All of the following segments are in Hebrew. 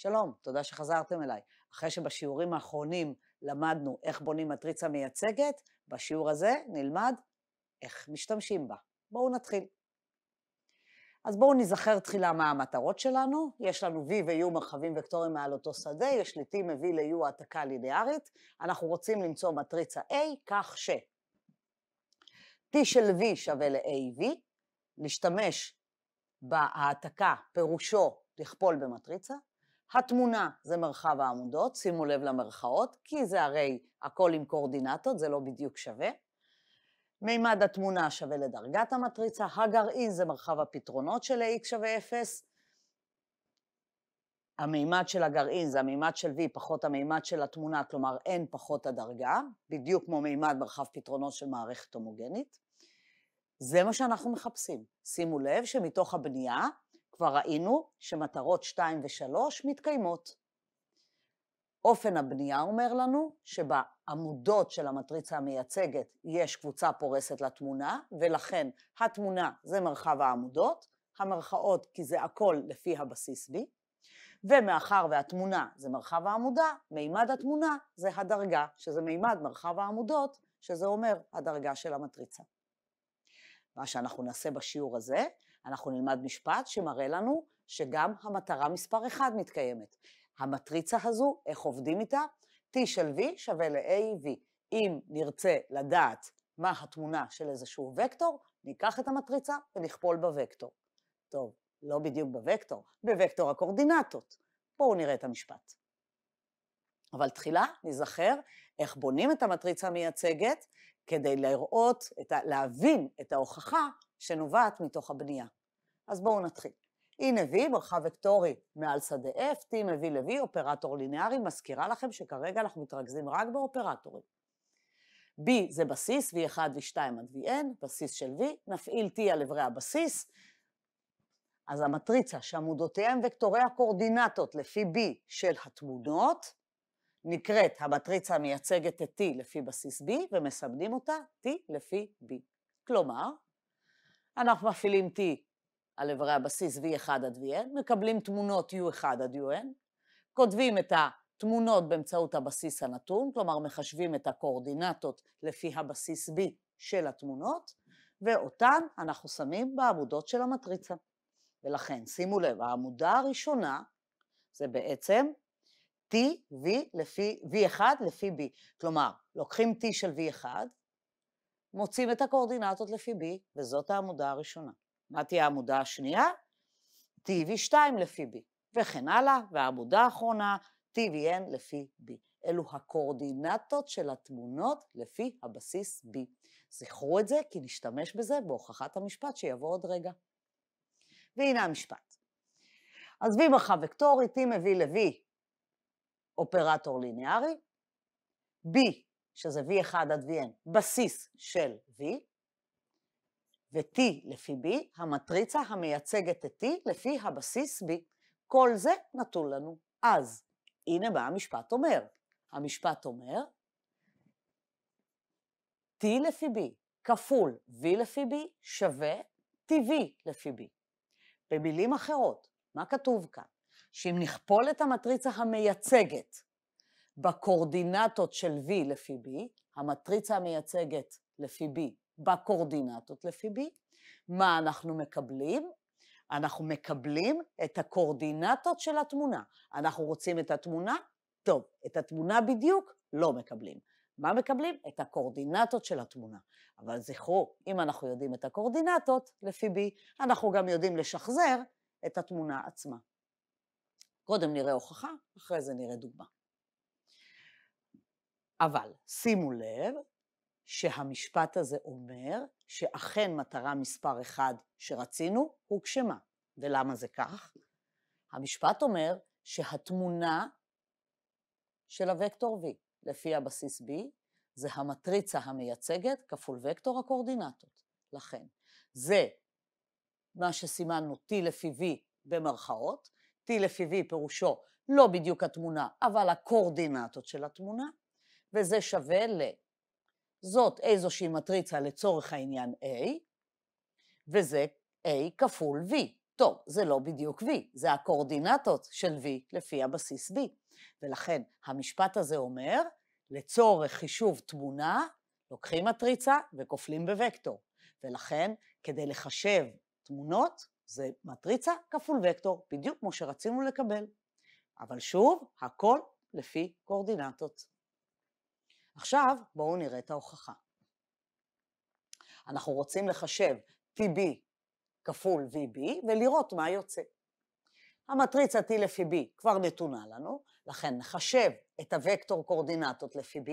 שלום, תודה שחזרתם אליי. אחרי שבשיעורים האחרונים למדנו איך בונים מטריצה מייצגת, בשיעור הזה נלמד איך משתמשים בה. בואו נתחיל. אז בואו נזכר תחילה מה המטרות שלנו. יש לנו V ו-U מרחבים וקטורים מעל אותו שדה, יש לי T מביא ל-U העתקה ליניארית. אנחנו רוצים למצוא מטריצה A כך ש... T של V שווה ל-AV, להשתמש בהעתקה פירושו לכפול במטריצה, התמונה זה מרחב העמודות, שימו לב למרכאות, כי זה הרי הכל עם קורדינטות, זה לא בדיוק שווה. מימד התמונה שווה לדרגת המטריצה, הגרעין זה מרחב הפתרונות של x שווה 0, המימד של הגרעין זה המימד של v פחות המימד של התמונה, כלומר n פחות הדרגה, בדיוק כמו מימד מרחב פתרונות של מערכת הומוגנית. זה מה שאנחנו מחפשים. שימו לב שמתוך הבנייה כבר ראינו שמטרות 2 ו-3 מתקיימות. אופן הבנייה אומר לנו שבעמודות של המטריצה המייצגת יש קבוצה פורסת לתמונה, ולכן התמונה זה מרחב העמודות, המרכאות כי זה הכל לפי הבסיס B, ומאחר והתמונה זה מרחב העמודה, מימד התמונה זה הדרגה, שזה מימד מרחב העמודות, שזה אומר הדרגה של המטריצה. מה שאנחנו נעשה בשיעור הזה, אנחנו נלמד משפט שמראה לנו שגם המטרה מספר 1 מתקיימת. המטריצה הזו, איך עובדים איתה? T של V שווה ל-AV. אם נרצה לדעת מה התמונה של איזשהו וקטור, ניקח את המטריצה ונכפול בוקטור. טוב, לא בדיוק בוקטור, בוקטור הקורדינטות. בואו נראה את המשפט. אבל תחילה נזכר איך בונים את המטריצה המייצגת כדי לראות, להבין את ההוכחה שנובעת מתוך הבנייה. אז בואו נתחיל. E נביא, מרחב וקטורי מעל שדה F, T מביא ל-V, אופרטור לינארי, מזכירה לכם שכרגע אנחנו מתרכזים רק באופרטורים. B זה בסיס, V1, V2 עד VN, בסיס של V, נפעיל T על אברי הבסיס, אז המטריצה שעמודותיה הם וקטורי הקורדינטות לפי B של התמונות, נקראת המטריצה המייצגת את T לפי בסיס B, ומסמנים אותה T לפי B. כלומר, אנחנו מפעילים T על איברי הבסיס V1 עד VN, מקבלים תמונות U1 עד UN, כותבים את התמונות באמצעות הבסיס הנתון, כלומר מחשבים את הקואורדינטות לפי הבסיס B של התמונות, ואותן אנחנו שמים בעמודות של המטריצה. ולכן, שימו לב, העמודה הראשונה זה בעצם T, V, לפי, V1 לפי B. כלומר, לוקחים T של V1, מוצאים את הקואורדינטות לפי B, וזאת העמודה הראשונה. מה תהיה העמודה השנייה? TV2 לפי B, וכן הלאה, והעמודה האחרונה, TVN לפי B. אלו הקואורדינטות של התמונות לפי הבסיס B. זכרו את זה, כי נשתמש בזה בהוכחת המשפט שיבוא עוד רגע. והנה המשפט. אז V מרחב וקטורי, T מביא ל-V אופרטור ליניארי, B שזה V1 עד Vn, בסיס של V, ו-T לפי B, המטריצה המייצגת את T לפי הבסיס B. כל זה נתון לנו. אז, הנה מה המשפט אומר. המשפט אומר, T לפי B כפול V לפי B שווה TV לפי B. במילים אחרות, מה כתוב כאן? שאם נכפול את המטריצה המייצגת בקורדינטות של V לפי B, המטריצה המייצגת לפי B, בקורדינטות לפי B, מה אנחנו מקבלים? אנחנו מקבלים את הקורדינטות של התמונה. אנחנו רוצים את התמונה? טוב, את התמונה בדיוק לא מקבלים. מה מקבלים? את הקורדינטות של התמונה. אבל זכרו, אם אנחנו יודעים את הקורדינטות, לפי B, אנחנו גם יודעים לשחזר את התמונה עצמה. קודם נראה הוכחה, אחרי זה נראה דוגמה. אבל שימו לב שהמשפט הזה אומר שאכן מטרה מספר אחד שרצינו הוגשמה. ולמה זה כך? המשפט אומר שהתמונה של הוקטור V לפי הבסיס B זה המטריצה המייצגת כפול וקטור הקואורדינטות. לכן, זה מה שסימנו T לפי V במרכאות, T לפי V פירושו לא בדיוק התמונה, אבל הקואורדינטות של התמונה, וזה שווה ל... זאת איזושהי מטריצה לצורך העניין A, וזה A כפול V. טוב, זה לא בדיוק V, זה הקואורדינטות של V לפי הבסיס B. ולכן המשפט הזה אומר, לצורך חישוב תמונה, לוקחים מטריצה וכופלים בוקטור. ולכן, כדי לחשב תמונות, זה מטריצה כפול וקטור, בדיוק כמו שרצינו לקבל. אבל שוב, הכל לפי קואורדינטות. עכשיו בואו נראה את ההוכחה. אנחנו רוצים לחשב TB כפול VB ולראות מה יוצא. המטריצה T לפי B כבר נתונה לנו, לכן נחשב את הוקטור קורדינטות לפי B,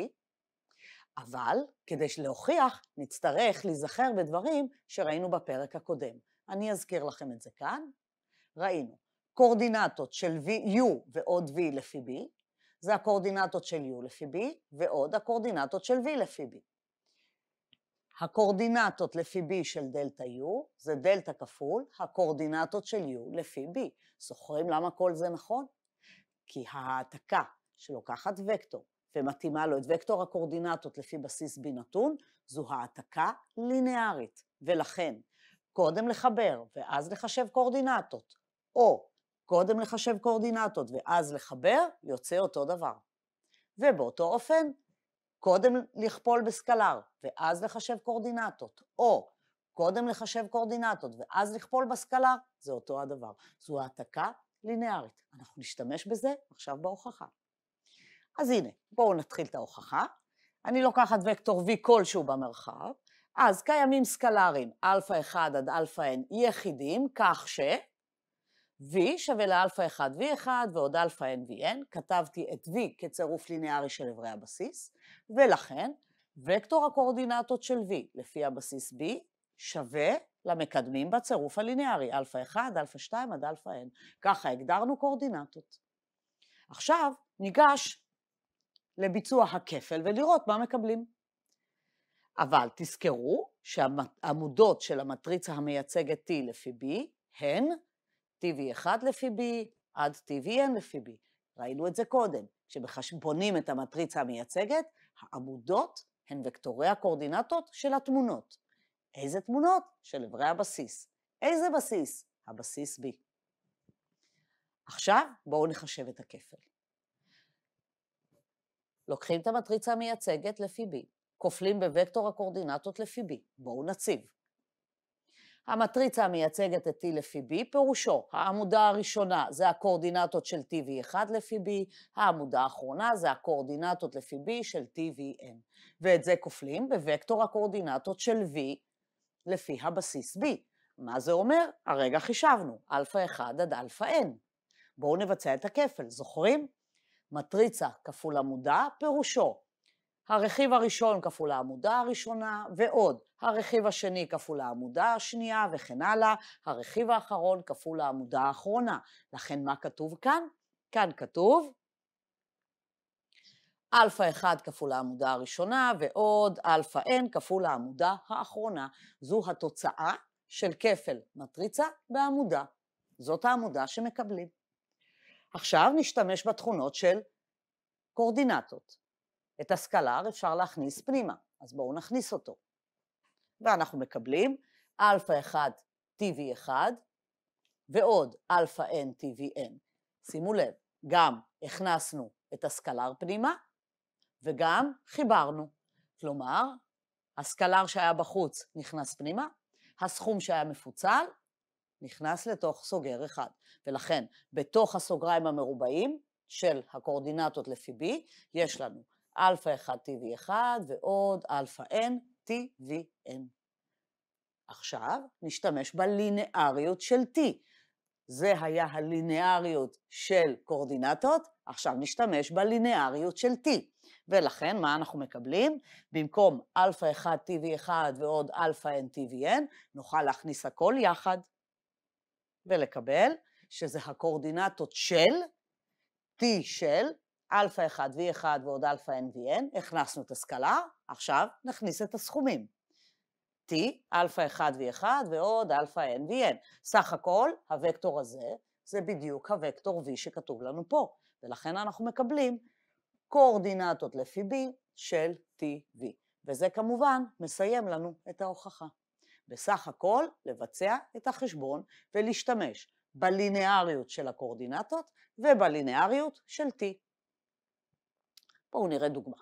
אבל כדי להוכיח נצטרך להיזכר בדברים שראינו בפרק הקודם. אני אזכיר לכם את זה כאן. ראינו קורדינטות של U ועוד V לפי B, זה הקורדינטות של U לפי B, ועוד הקורדינטות של V לפי B. הקורדינטות לפי B של דלתא U זה דלתא כפול הקורדינטות של U לפי B. זוכרים למה כל זה נכון? כי ההעתקה שלוקחת וקטור ומתאימה לו את וקטור הקורדינטות לפי בסיס B נתון, זו העתקה ליניארית. ולכן קודם לחבר ואז לחשב קורדינטות, או קודם לחשב קואורדינטות ואז לחבר, יוצא אותו דבר. ובאותו אופן, קודם לכפול בסקלר ואז לחשב קואורדינטות, או קודם לחשב קואורדינטות ואז לכפול בסקלר, זה אותו הדבר. זו העתקה לינארית. אנחנו נשתמש בזה עכשיו בהוכחה. אז הנה, בואו נתחיל את ההוכחה. אני לוקחת וקטור v כלשהו במרחב, אז קיימים סקלרים, Alpha 1 עד Alpha n יחידים, כך ש... V שווה לאלפא 1 V1 ועוד אלפא n vn, כתבתי את V כצירוף ליניארי של אברי הבסיס, ולכן וקטור הקואורדינטות של V לפי הבסיס B שווה למקדמים בצירוף הליניארי, אלפא 1, אלפא 2 עד אלפא N. ככה הגדרנו קואורדינטות. עכשיו ניגש לביצוע הכפל ולראות מה מקבלים. אבל תזכרו שהעמודות של המטריצה המייצגת T לפי B הן TV1 לפי B עד TVN לפי B. ראינו את זה קודם, כשבונים את המטריצה המייצגת, העמודות הן וקטורי הקורדינטות של התמונות. איזה תמונות? של אברי הבסיס. איזה בסיס? הבסיס B. עכשיו בואו נחשב את הכפל. לוקחים את המטריצה המייצגת לפי B, כופלים בוקטור הקורדינטות לפי B, בואו נציב. המטריצה המייצגת את T לפי B פירושו העמודה הראשונה זה הקואורדינטות של T V1 לפי B, העמודה האחרונה זה הקואורדינטות לפי B של T VN, ואת זה כופלים בווקטור הקואורדינטות של V לפי הבסיס B. מה זה אומר? הרגע חישבנו, Alpha 1 עד Alpha N. בואו נבצע את הכפל, זוכרים? מטריצה כפול עמודה פירושו הרכיב הראשון כפול העמודה הראשונה, ועוד. הרכיב השני כפול העמודה השנייה, וכן הלאה. הרכיב האחרון כפול העמודה האחרונה. לכן מה כתוב כאן? כאן כתוב אלפא 1 כפול העמודה הראשונה, ועוד אלפא n כפול העמודה האחרונה. זו התוצאה של כפל מטריצה בעמודה. זאת העמודה שמקבלים. עכשיו נשתמש בתכונות של קורדינטות. את הסקלר אפשר להכניס פנימה, אז בואו נכניס אותו. ואנחנו מקבלים Alpha 1 TV1 ועוד Alpha N TVN. שימו לב, גם הכנסנו את הסקלר פנימה וגם חיברנו. כלומר, הסקלר שהיה בחוץ נכנס פנימה, הסכום שהיה מפוצל נכנס לתוך סוגר אחד. ולכן, בתוך הסוגריים המרובעים של הקואורדינטות לפי B, יש לנו אלפא 1 TV1 ועוד אלפא N TVN. עכשיו נשתמש בלינאריות של T. זה היה הלינאריות של קורדינטות, עכשיו נשתמש בלינאריות של T. ולכן, מה אנחנו מקבלים? במקום Alpha 1 TV1 ועוד Alpha N TVN, נוכל להכניס הכל יחד ולקבל שזה הקורדינטות של T של אלפא 1 V1 ועוד אלפא N, NVN, הכנסנו את הסקלה, עכשיו נכניס את הסכומים. T, אלפא 1 V1 ועוד אלפא N, NVN. סך הכל, הוקטור הזה, זה בדיוק הוקטור V שכתוב לנו פה, ולכן אנחנו מקבלים קואורדינטות לפי B של TV, וזה כמובן מסיים לנו את ההוכחה. בסך הכל, לבצע את החשבון ולהשתמש בליניאריות של הקואורדינטות ובליניאריות של T. בואו נראה דוגמה.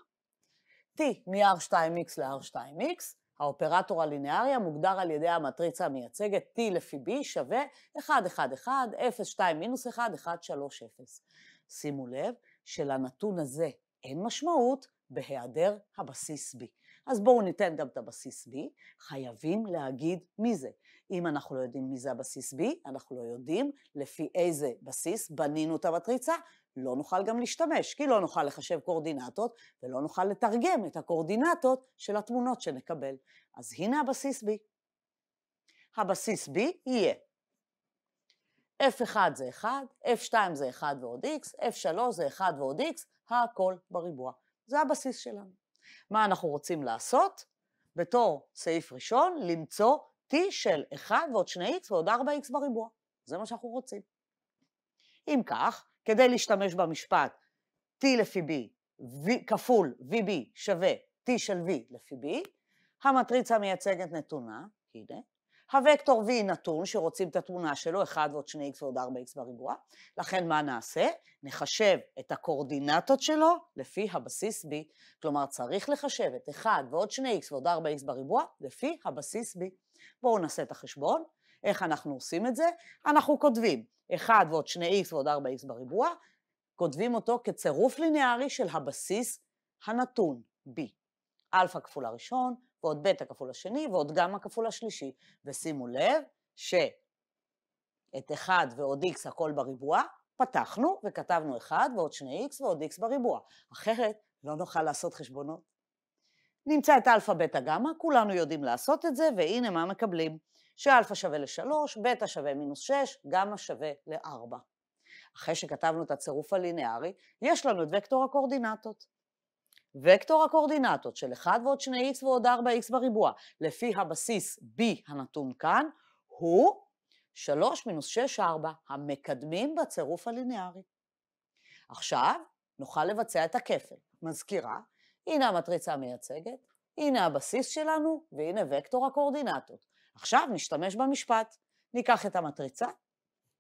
T מ-R2x ל-R2x, האופרטור הלינארי המוגדר על ידי המטריצה המייצגת T לפי B שווה 1, 1, 1, 0, 2, מינוס 1, 1, 3, 0. שימו לב שלנתון הזה אין משמעות בהיעדר הבסיס B. אז בואו ניתן גם את הבסיס B, חייבים להגיד מי זה. אם אנחנו לא יודעים מי זה הבסיס B, אנחנו לא יודעים לפי איזה בסיס בנינו את המטריצה לא נוכל גם להשתמש, כי לא נוכל לחשב קורדינטות ולא נוכל לתרגם את הקורדינטות של התמונות שנקבל. אז הנה הבסיס B. הבסיס B יהיה F1 זה 1, F2 זה 1 ועוד X, F3 זה 1 ועוד X, הכל בריבוע. זה הבסיס שלנו. מה אנחנו רוצים לעשות? בתור סעיף ראשון, למצוא T של 1 ועוד 2X ועוד 4X בריבוע. זה מה שאנחנו רוצים. אם כך, כדי להשתמש במשפט T לפי B v, כפול VB שווה T של V לפי B, המטריצה מייצגת נתונה, הנה, הוקטור V נתון שרוצים את התמונה שלו, 1 ועוד 2x ועוד 4x בריבוע, לכן מה נעשה? נחשב את הקורדינטות שלו לפי הבסיס B, כלומר צריך לחשב את 1 ועוד 2x ועוד 4x בריבוע לפי הבסיס B. בואו נעשה את החשבון, איך אנחנו עושים את זה? אנחנו כותבים 1 ועוד 2x ועוד 4x בריבוע, כותבים אותו כצירוף ליניארי של הבסיס הנתון b. אלפא כפול הראשון, ועוד בטא כפול השני, ועוד גמא כפול השלישי. ושימו לב שאת 1 ועוד x הכל בריבוע, פתחנו וכתבנו 1 ועוד 2x ועוד x בריבוע. אחרת לא נוכל לעשות חשבונות. נמצא את אלפא בטא גמא, כולנו יודעים לעשות את זה, והנה מה מקבלים. שאלפא שווה לשלוש, בטא שווה מינוס שש, גמא שווה לארבע. אחרי שכתבנו את הצירוף הלינארי, יש לנו את וקטור הקורדינטות. וקטור הקורדינטות של 1 ועוד 2x ועוד 4x בריבוע, לפי הבסיס b הנתון כאן, הוא 3 מינוס 6, 4, המקדמים בצירוף הלינארי. עכשיו נוכל לבצע את הכפל. מזכירה, הנה המטריצה המייצגת, הנה הבסיס שלנו, והנה וקטור הקורדינטות. עכשיו נשתמש במשפט, ניקח את המטריצה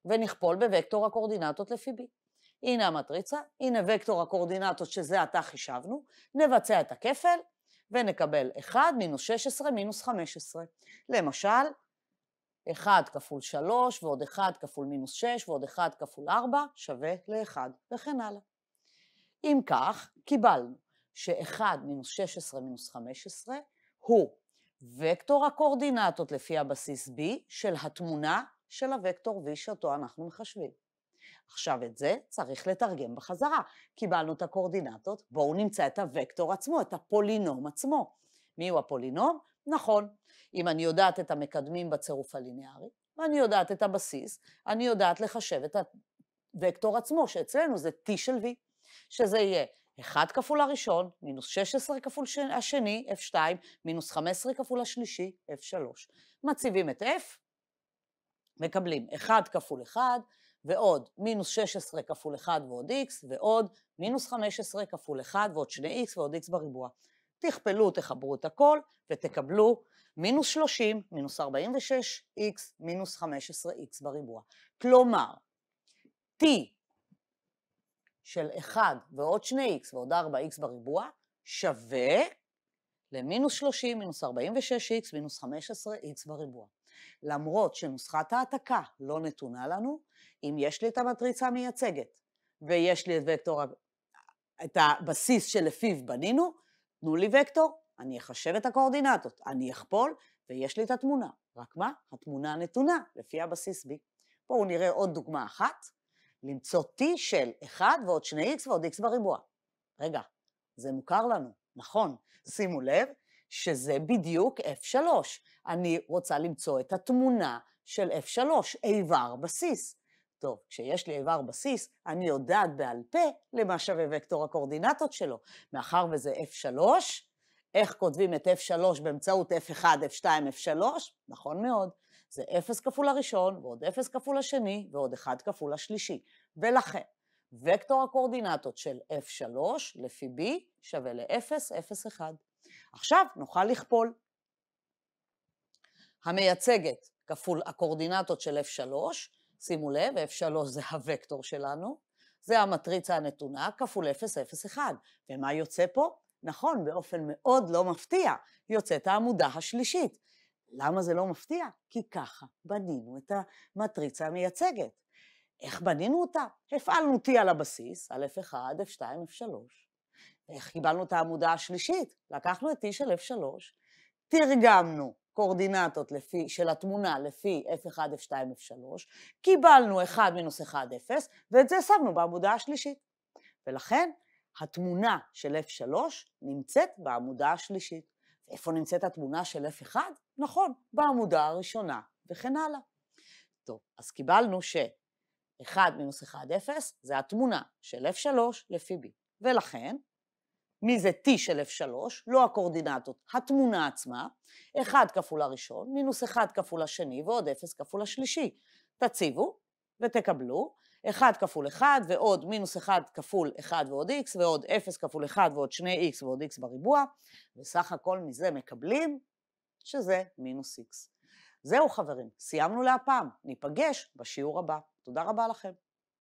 ונכפול בוקטור הקורדינטות לפי B. הנה המטריצה, הנה וקטור הקורדינטות שזה עתה חישבנו, נבצע את הכפל ונקבל 1 מינוס 16 מינוס 15. למשל, 1 כפול 3 ועוד 1 כפול מינוס 6 ועוד 1 כפול 4 שווה ל-1 וכן הלאה. אם כך, קיבלנו ש-1 מינוס 16 מינוס 15 הוא וקטור הקורדינטות לפי הבסיס B של התמונה של הוקטור V שאותו אנחנו מחשבים. עכשיו את זה צריך לתרגם בחזרה. קיבלנו את הקורדינטות, בואו נמצא את הוקטור עצמו, את הפולינום עצמו. מי הוא הפולינום? נכון, אם אני יודעת את המקדמים בצירוף הליניארי, ואני יודעת את הבסיס, אני יודעת לחשב את הוקטור עצמו, שאצלנו זה T של V, שזה יהיה 1 כפול הראשון, מינוס 16 כפול השני, F2, מינוס 15 כפול השלישי, F3. מציבים את F, מקבלים 1 כפול 1, ועוד מינוס 16 כפול 1 ועוד x, ועוד מינוס 15 כפול 1 ועוד 2x ועוד x בריבוע. תכפלו, תחברו את הכל, ותקבלו מינוס 30, מינוס 46x, מינוס 15x בריבוע. כלומר, t של 1 ועוד 2x ועוד 4x בריבוע שווה למינוס 30, מינוס 46x, מינוס 15x בריבוע. למרות שנוסחת העתקה לא נתונה לנו, אם יש לי את המטריצה המייצגת ויש לי את וקטור, את הבסיס שלפיו בנינו, תנו לי וקטור, אני אחשב את הקואורדינטות, אני אכפול ויש לי את התמונה. רק מה? התמונה נתונה לפי הבסיס B. בואו נראה עוד דוגמה אחת. למצוא t של 1 ועוד 2x ועוד x בריבוע. רגע, זה מוכר לנו, נכון. שימו לב שזה בדיוק f3. אני רוצה למצוא את התמונה של f3, איבר בסיס. טוב, כשיש לי איבר בסיס, אני יודעת בעל פה למה שווה וקטור הקורדינטות שלו. מאחר וזה f3, איך כותבים את f3 באמצעות f1, f2, f3? נכון מאוד. זה 0 כפול הראשון, ועוד 0 כפול השני, ועוד 1 כפול השלישי. ולכן, וקטור הקואורדינטות של F3 לפי B שווה ל-0, 0, 1. עכשיו נוכל לכפול. המייצגת כפול הקואורדינטות של F3, שימו לב, F3 זה הוקטור שלנו, זה המטריצה הנתונה כפול 0, 0, 1. ומה יוצא פה? נכון, באופן מאוד לא מפתיע, יוצאת העמודה השלישית. למה זה לא מפתיע? כי ככה בנינו את המטריצה המייצגת. איך בנינו אותה? הפעלנו T על הבסיס, על F1, F2, F3. איך קיבלנו את העמודה השלישית? לקחנו את T של F3, תרגמנו קורדינטות לפי, של התמונה לפי F1, F2, F3, קיבלנו 1 מינוס 1, 0, ואת זה שמנו בעמודה השלישית. ולכן התמונה של F3 נמצאת בעמודה השלישית. איפה נמצאת התמונה של F1? נכון, בעמודה הראשונה, וכן הלאה. טוב, אז קיבלנו ש-1 מינוס 1, 0, זה התמונה של F3 לפי B. ולכן, מי זה T של F3? לא הקורדינטות, התמונה עצמה, 1 כפול הראשון, מינוס 1 כפול השני, ועוד 0 כפול השלישי. תציבו ותקבלו 1 כפול 1 ועוד מינוס 1 כפול 1 ועוד x ועוד 0 כפול 1 ועוד 2x ועוד x בריבוע, וסך הכל מזה מקבלים שזה מינוס X. זהו חברים, סיימנו להפעם, ניפגש בשיעור הבא. תודה רבה לכם.